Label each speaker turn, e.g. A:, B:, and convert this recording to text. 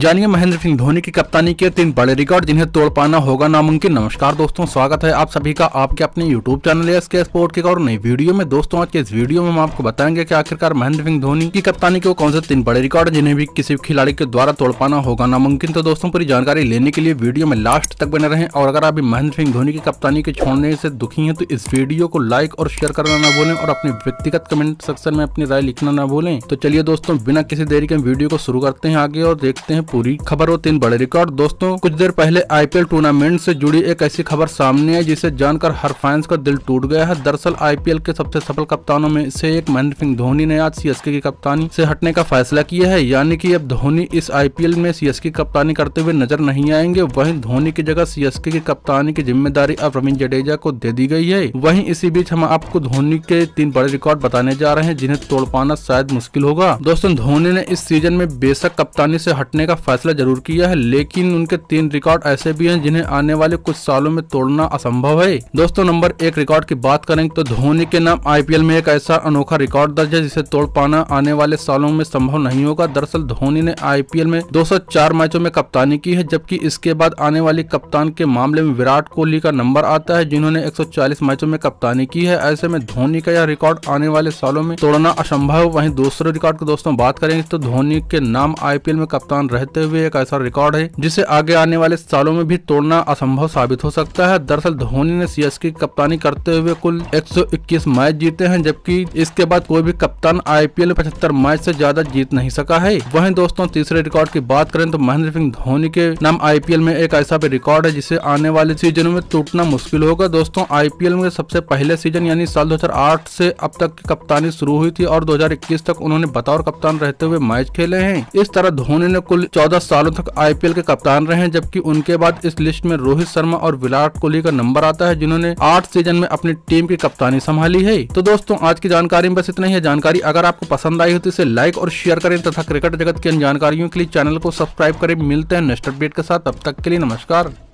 A: जानिए महेंद्र सिंह धोनी की कप्तानी के तीन बड़े रिकॉर्ड जिन्हें तोड़ पाना होगा नामुमकिन नमस्कार दोस्तों स्वागत है आप सभी का आपके अपने YouTube channel S K sport के और नई वीडियो में दोस्तों आज के इस वीडियो में हम आपको बताएंगे कि आखिरकार महेंद्र सिंह धोनी की कप्तानी के कौन से तीन बड़े रिकॉर्ड जिन्हें भी किसी खिलाड़ी के द्वारा तोड़ पाना होगा नामुमकिन तो दोस्तों पूरी जानकारी लेने के लिए वीडियो में लास्ट तक बने रहे और अगर आप महेंद्र सिंह धोनी की कप्तानी के छोड़ने से दुखी है तो इस वीडियो को लाइक और शेयर करना न भूलें और अपने व्यक्तिगत कमेंट सेक्शन में अपनी राय लिखना न भूलें तो चलिए दोस्तों बिना किसी देरी के वीडियो को शुरू करते हैं आगे और देखते हैं पूरी खबर और तीन बड़े रिकॉर्ड दोस्तों कुछ देर पहले आईपीएल टूर्नामेंट से जुड़ी एक ऐसी खबर सामने आई जिसे जानकर हर फैंस का दिल टूट गया है दरअसल आईपीएल के सबसे सफल कप्तानों में से एक महेंद्र सिंह धोनी ने आज सीएसके की कप्तानी से हटने का फैसला किया है यानी कि अब धोनी इस आईपीएल में सीएसके की कप्तानी करते हुए नजर नहीं आएंगे वही धोनी की जगह सीएसके की कप्तानी की जिम्मेदारी अब रविंद्र जडेजा को दे दी गई है वही इसी बीच हम आपको धोनी के तीन बड़े रिकॉर्ड बताने जा रहे हैं जिन्हें तोड़ पाना शायद मुश्किल होगा दोस्तों धोनी ने इस सीजन में बेशक कप्तानी से हटने का फैसला जरूर किया है लेकिन उनके तीन रिकॉर्ड ऐसे भी हैं जिन्हें आने वाले कुछ सालों में तोड़ना असंभव है दोस्तों नंबर एक रिकॉर्ड की बात करें तो धोनी के नाम आईपीएल में एक ऐसा अनोखा रिकॉर्ड दर्ज है जिसे तोड़ पाना आने वाले सालों में संभव नहीं होगा दरअसल धोनी ने आई में दो मैचों में कप्तानी की है जबकि इसके बाद आने वाली कप्तान के मामले में विराट कोहली का नंबर आता है जिन्होंने एक मैचों में कप्तानी की है ऐसे में धोनी का यह रिकॉर्ड आने वाले सालों में तोड़ना असंभव वहीं दूसरे रिकॉर्ड की दोस्तों बात करेंगे तो धोनी के नाम आईपीएल में कप्तान रह रहते हुए एक ऐसा रिकॉर्ड है जिसे आगे आने वाले सालों में भी तोड़ना असंभव साबित हो सकता है दरअसल धोनी ने सी की कप्तानी करते हुए कुल 121 मैच जीते हैं जबकि इसके बाद कोई भी कप्तान आई में पचहत्तर मैच से ज्यादा जीत नहीं सका है वही दोस्तों तीसरे रिकॉर्ड की बात करें तो महेंद्र सिंह धोनी के नाम आई में एक ऐसा भी रिकॉर्ड है जिसे आने वाले सीजनों में टूटना मुश्किल होगा दोस्तों आईपीएल में सबसे पहले सीजन यानी साल 2008 से अब तक की कप्तानी शुरू हुई थी और 2021 तक उन्होंने बतौर कप्तान रहते हुए मैच खेले हैं इस तरह धोनी ने कुल 14 सालों तक आईपीएल के कप्तान रहे हैं जबकि उनके बाद इस लिस्ट में रोहित शर्मा और विराट कोहली का नंबर आता है जिन्होंने आठ सीजन में अपनी टीम की कप्तानी संभाली है तो दोस्तों आज की जानकारी में बस इतना ही है जानकारी अगर आपको पसंद आई हो तो इसे लाइक और शेयर करें तथा क्रिकेट जगत की अन्य जानकारियों के लिए चैनल को सब्सक्राइब करें मिलते हैं नेक्स्ट अपडेट के साथ अब तक के लिए नमस्कार